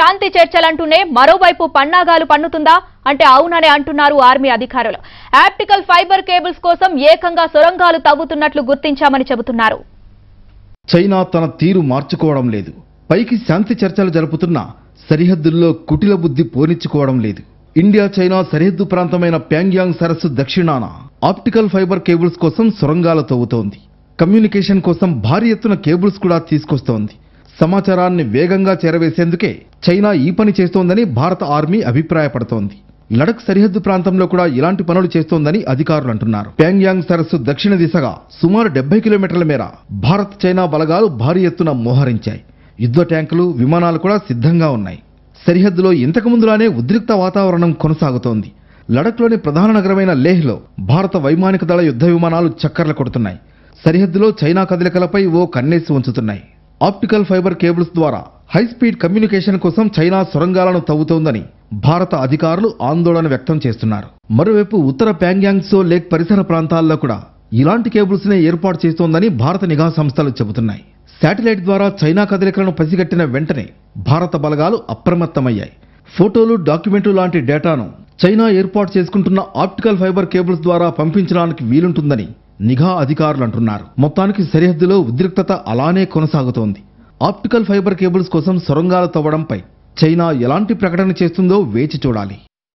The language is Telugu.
శాంతి చర్చలంటూనే మరోవైపు పన్నాగాలు పన్నుతుందా అంటే అవుననే అంటున్నారు ఆర్మీ అధికారులు ఆప్టికల్ ఫైబర్ కేబుల్స్ కోసం ఏకంగా సొరంగాలు తవ్వుతున్నట్లు గుర్తించామని చెబుతున్నారు చైనా తన తీరు మార్చుకోవడం లేదు పైకి శాంతి చర్చలు జరుపుతున్న సరిహద్దుల్లో కుటిల బుద్ధి పోనిచ్చుకోవడం లేదు ఇండియా చైనా సరిహద్దు ప్రాంతమైన ప్యాంగ్యాంగ్ సరస్సు దక్షిణాన ఆప్టికల్ ఫైబర్ కేబుల్స్ కోసం సొరంగాలు తవ్వుతోంది కమ్యూనికేషన్ కోసం భారీ ఎత్తున కేబుల్స్ కూడా తీసుకొస్తోంది సమాచారాన్ని వేగంగా చేరవేసేందుకే చైనా ఈ పని చేస్తోందని భారత ఆర్మీ అభిప్రాయపడుతోంది లడక్ సరిహద్దు ప్రాంతంలో కూడా ఇలాంటి పనులు చేస్తోందని అధికారులు అంటున్నారు ప్యాంగ్యాంగ్ సరస్సు దక్షిణ దిశగా సుమారు డెబ్బై కిలోమీటర్ల మేర భారత్ చైనా బలగాలు భారీ ఎత్తున మోహరించాయి యుద్ధ ట్యాంకులు విమానాలు కూడా సిద్ధంగా ఉన్నాయి సరిహద్దులో ఇంతకుముందులానే ఉద్రిక్త వాతావరణం కొనసాగుతోంది లడక్లోని ప్రధాన నగరమైన లేహ్లో భారత వైమానిక దళ యుద్ధ విమానాలు చక్కర్లు కొడుతున్నాయి సరిహద్దులో చైనా కదలికలపై ఓ కన్నేసి ఉంచుతున్నాయి ఆప్టికల్ ఫైబర్ కేబుల్స్ ద్వారా హైస్పీడ్ కమ్యూనికేషన్ కోసం చైనా సొరంగాలను తవ్వుతోందని భారత అధికారులు ఆందోళన వ్యక్తం చేస్తున్నారు మరోవైపు ఉత్తర ప్యాంగ్యాంగ్సో లేక్ పరిసర ప్రాంతాల్లో కూడా ఇలాంటి కేబుల్స్నే ఏర్పాటు చేస్తోందని భారత నిఘా సంస్థలు చెబుతున్నాయి శాటిలైట్ ద్వారా చైనా కదలికలను పసిగట్టిన వెంటనే భారత బలగాలు అప్రమత్తమయ్యాయి ఫోటోలు డాక్యుమెంట్లు లాంటి డేటాను చైనా ఏర్పాటు చేసుకుంటున్న ఆప్టికల్ ఫైబర్ కేబుల్స్ ద్వారా పంపించడానికి వీలుంటుందని నిఘా అధికారులు అంటున్నారు మొత్తానికి సరిహద్దులో ఉద్రిక్తత అలానే కొనసాగుతోంది ఆప్టికల్ ఫైబర్ కేబుల్స్ కోసం సొరంగాలు తవ్వడంపై చైనా ఎలాంటి ప్రకటన చేస్తుందో వేచి చూడాలి